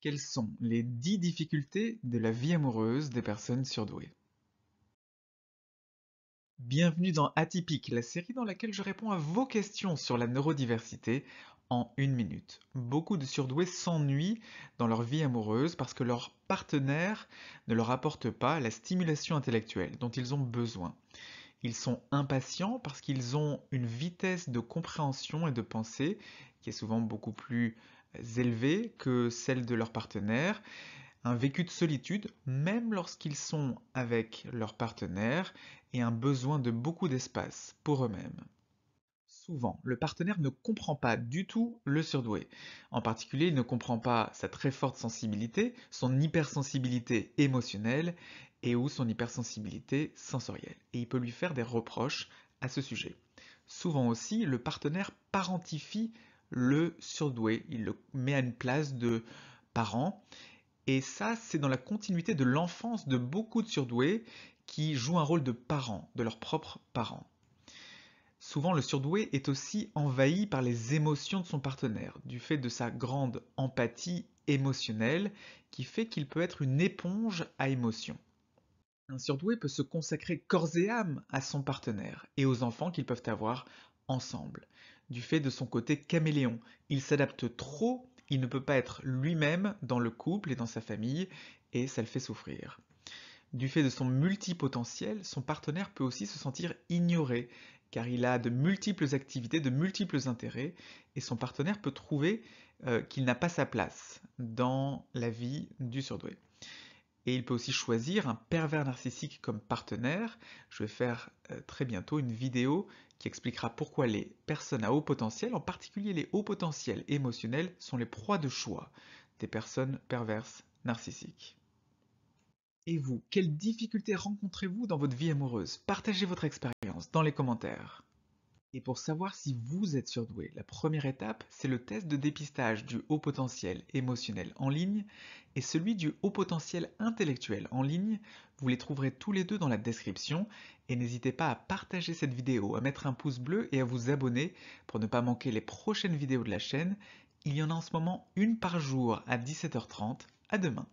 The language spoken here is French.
Quelles sont les dix difficultés de la vie amoureuse des personnes surdouées Bienvenue dans Atypique, la série dans laquelle je réponds à vos questions sur la neurodiversité en une minute. Beaucoup de surdoués s'ennuient dans leur vie amoureuse parce que leur partenaire ne leur apporte pas la stimulation intellectuelle dont ils ont besoin. Ils sont impatients parce qu'ils ont une vitesse de compréhension et de pensée qui est souvent beaucoup plus élevées que celles de leur partenaire, un vécu de solitude, même lorsqu'ils sont avec leur partenaire, et un besoin de beaucoup d'espace pour eux-mêmes. Souvent, le partenaire ne comprend pas du tout le surdoué. En particulier, il ne comprend pas sa très forte sensibilité, son hypersensibilité émotionnelle et ou son hypersensibilité sensorielle. Et il peut lui faire des reproches à ce sujet. Souvent aussi, le partenaire parentifie le surdoué, il le met à une place de parent. Et ça, c'est dans la continuité de l'enfance de beaucoup de surdoués qui jouent un rôle de parent, de leurs propres parents. Souvent, le surdoué est aussi envahi par les émotions de son partenaire, du fait de sa grande empathie émotionnelle, qui fait qu'il peut être une éponge à émotions. Un surdoué peut se consacrer corps et âme à son partenaire et aux enfants qu'ils peuvent avoir ensemble du fait de son côté caméléon. Il s'adapte trop, il ne peut pas être lui-même dans le couple et dans sa famille, et ça le fait souffrir. Du fait de son multipotentiel, son partenaire peut aussi se sentir ignoré, car il a de multiples activités, de multiples intérêts, et son partenaire peut trouver euh, qu'il n'a pas sa place dans la vie du surdoué. Et il peut aussi choisir un pervers narcissique comme partenaire. Je vais faire euh, très bientôt une vidéo qui expliquera pourquoi les personnes à haut potentiel, en particulier les hauts potentiels émotionnels, sont les proies de choix des personnes perverses narcissiques. Et vous, quelles difficultés rencontrez-vous dans votre vie amoureuse Partagez votre expérience dans les commentaires. Et pour savoir si vous êtes surdoué, la première étape, c'est le test de dépistage du haut potentiel émotionnel en ligne et celui du haut potentiel intellectuel en ligne. Vous les trouverez tous les deux dans la description et n'hésitez pas à partager cette vidéo, à mettre un pouce bleu et à vous abonner pour ne pas manquer les prochaines vidéos de la chaîne. Il y en a en ce moment une par jour à 17h30. À demain.